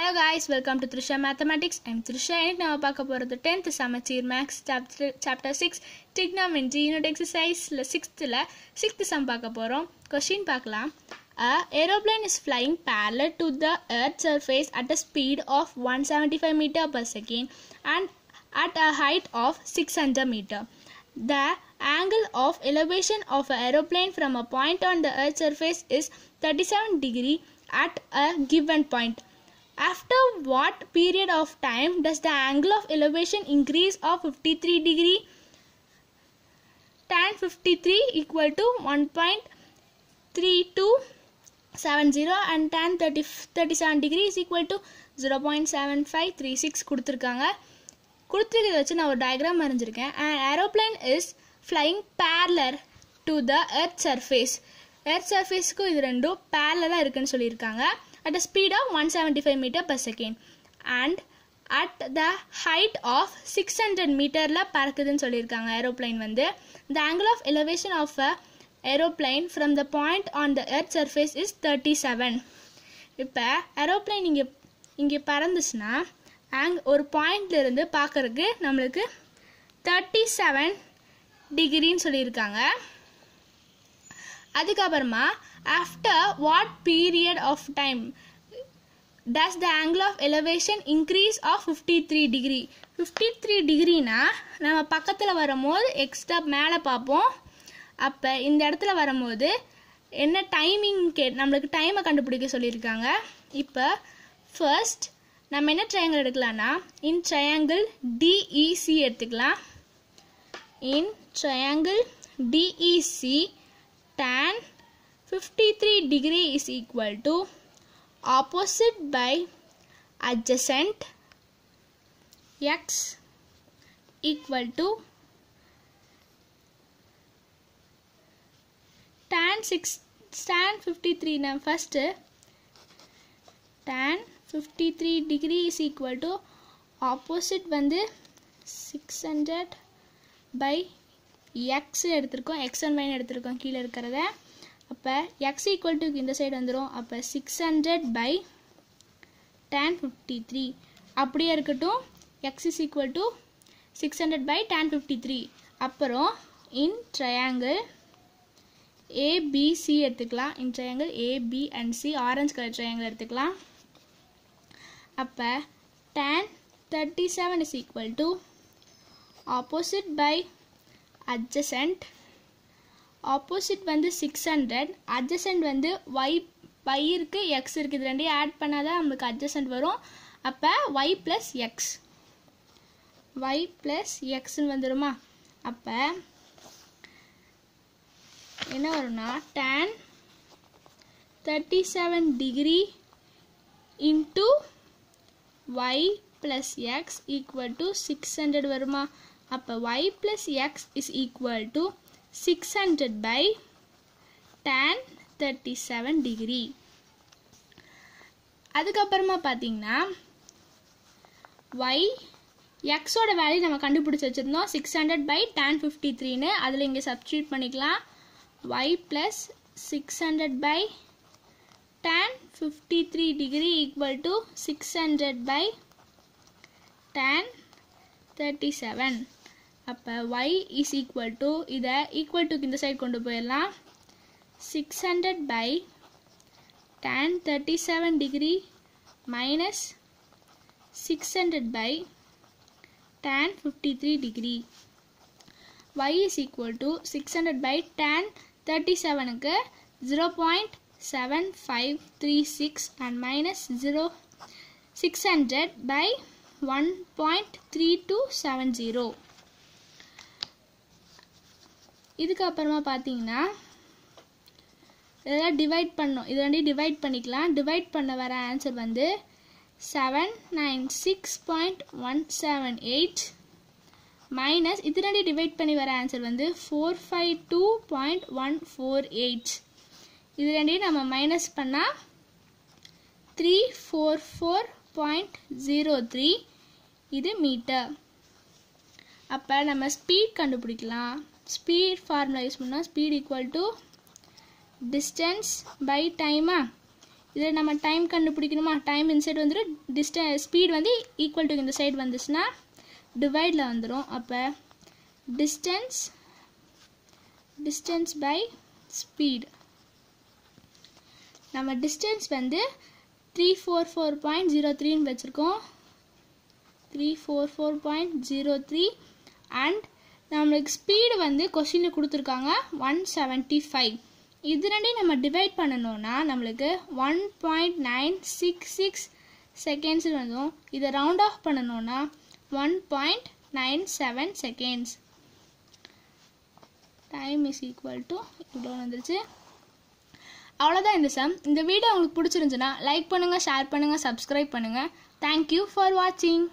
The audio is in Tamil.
Hello guys, welcome to Trisha Mathematics. I'm Trisha and now we will talk about the 10th Samachir Max Chapter 6 Trigonometry Unit Exercise 6th la, 6th sum Question paakla. A aeroplane is flying parallel to the earth surface at a speed of 175 meter per second and at a height of 600 meter. The angle of elevation of an aeroplane from a point on the earth surface is 37 degree at a given point. After what period of time does the angle of elevation increase of 53 degree? Tan 53 equal to 1.3270 and tan 30, 37 degree is equal to 0.7536 கொடுத்துருக்காங்க கொடுத்துருக்கத வச்சு நான் ஒரு டயக்ராம் வரைஞ்சிருக்கேன் and aeroplane is flying parallel to the earth surface earth சர்ஃபேஸ்க்கும் இது ரெண்டும் தான் இருக்குன்னு சொல்லியிருக்காங்க at a speed of 175 meter per second and at the height of six hundred மீட்டரில் பறக்குதுன்னு சொல்லியிருக்காங்க ஏரோப்ளைன் வந்து the angle of elevation of a aeroplane from the point on the earth surface is thirty seven இப்போ ஏரோப்ளைன் இங்கே இங்கே பறந்துச்சுன்னா ஆங் ஒரு பாயிண்ட்லேருந்து பார்க்குறக்கு நம்மளுக்கு தேர்ட்டி செவன் டிகிரின்னு சொல்லியிருக்காங்க அதுக்கப்புறமா after what period of time does the angle of elevation increase of fifty three degree fifty three degreeனா நம்ம பக்கத்தில் வரும்போது எக்ஸ்ட்ரா மேலே பார்ப்போம் அப்போ இந்த இடத்துல வரும்போது என்ன டைமிங் கே நம்மளுக்கு டைமை கண்டுபிடிக்க சொல்லியிருக்காங்க இப்போ ஃபர்ஸ்ட் நம்ம என்ன ட்ரையாங்கிள் எடுக்கலாம்னா இன் ட்ரையாங்கிள் டிஇசி எடுத்துக்கலாம் in triangle DEC tan 53 degree is equal to opposite by adjacent x equal to tan 6 tan 53 now first tan 53 degree is equal to opposite வந்து 600 by x எடுத்திருக்கோம் x and y எடுத்திருக்கோம் கீழே இருக்கிறத அப்போ எக்ஸ் ஈக்குவல் டு இந்த சைடு வந்துடும் அப்போ six hundred by tan fifty three அப்படியே இருக்கட்டும் X is equal to six hundred by tan fifty three அப்புறம் இன் ட்ரையாங்கிள் ஏபிசி எடுத்துக்கலாம் in triangle AB and C orange colour triangle எடுத்துக்கலாம் அப்போ tan thirty seven is equal to opposite by adjacent opposite வந்து சிக்ஸ் ஹண்ட்ரட் அட்ஜசண்ட் வந்து ஒய் ஒய் இருக்குது எக்ஸ் இருக்குது இது ரெண்டையும் ஆட் பண்ணால் தான் நம்மளுக்கு அட்ஜசண்ட் வரும் அப்போ Y plus X Y plus எக்ஸ்ன்னு வந்துடுமா அப்போ என்ன வரும்னா tan thirty seven degree into plus X equal equal six hundred வருமா அப்போ Y plus X is equal to 600 by tan 37 degree அதுக்கப்புறமா பார்த்தீங்கன்னா y x ஓட வேல்யூ நம்ம கண்டுபிடிச்சி வச்சிருந்தோம் six hundred by tan fifty த்ரீனு அதில் இங்கே சப்ஸ்டியூட் பண்ணிக்கலாம் y plus six hundred by tan fifty three degree equal to six hundred by thirty seven அப்போ ஒய் இஸ் ஈக்குவல் டு இதை ஈக்குவல் டுக்கு இந்த சைடு கொண்டு போயிடலாம் six hundred by tan thirty seven degree minus six hundred by tan fifty three degree Y is equal to six hundred by tan thirty செவனுக்கு zero point seven five three six and minus zero six hundred by one point three two seven zero இதுக்கப்புறமா பார்த்தீங்கன்னா இதெல்லாம் டிவைட் பண்ணோம் இது ரெண்டையும் டிவைட் பண்ணிக்கலாம் டிவைட் பண்ண வர ஆன்சர் வந்து seven nine six point one seven eight minus இது டிவைட் பண்ணி வர ஆன்சர் வந்து four five two point one four eight இது ரெண்டையும் நம்ம மைனஸ் பண்ணால் three four four point zero three இது மீட்டர் அப்போ நம்ம ஸ்பீட் கண்டுபிடிக்கலாம் ஸ்பீட் ஃபார்முலா யூஸ் பண்ணால் speed equal to distance by டைமா இதில் நம்ம டைம் கண்டுபிடிக்கணுமா டைம் இந்த சைடு வந்துடும் டிஸ்ட ஸ்பீட் வந்து ஈக்குவல் டு இந்த சைடு வந்துச்சுன்னா டிவைடில் வந்துடும் அப்போ டிஸ்டன்ஸ் டிஸ்டன்ஸ் பை ஸ்பீடு நம்ம டிஸ்டன்ஸ் வந்து three four four point zero த்ரீன்னு வச்சுருக்கோம் three four four point zero three and நம்மளுக்கு ஸ்பீடு வந்து கொஷினில் கொடுத்துருக்காங்க ஒன் செவன்ட்டி ஃபைவ் இது ரெண்டையும் நம்ம டிவைட் பண்ணணும்னா நம்மளுக்கு one point nine six six seconds வந்தும் இதை ரவுண்ட் ஆஃப் பண்ணணும்னா one point nine seven seconds time is equal to இவ்வளோ வந்துருச்சு அவ்வளோதான் இந்த சம் இந்த வீடியோ உங்களுக்கு பிடிச்சிருந்துச்சுன்னா லைக் பண்ணுங்கள் ஷேர் பண்ணுங்கள் சப்ஸ்கிரைப் பண்ணுங்கள் தேங்க்யூ ஃபார் வாட்சிங்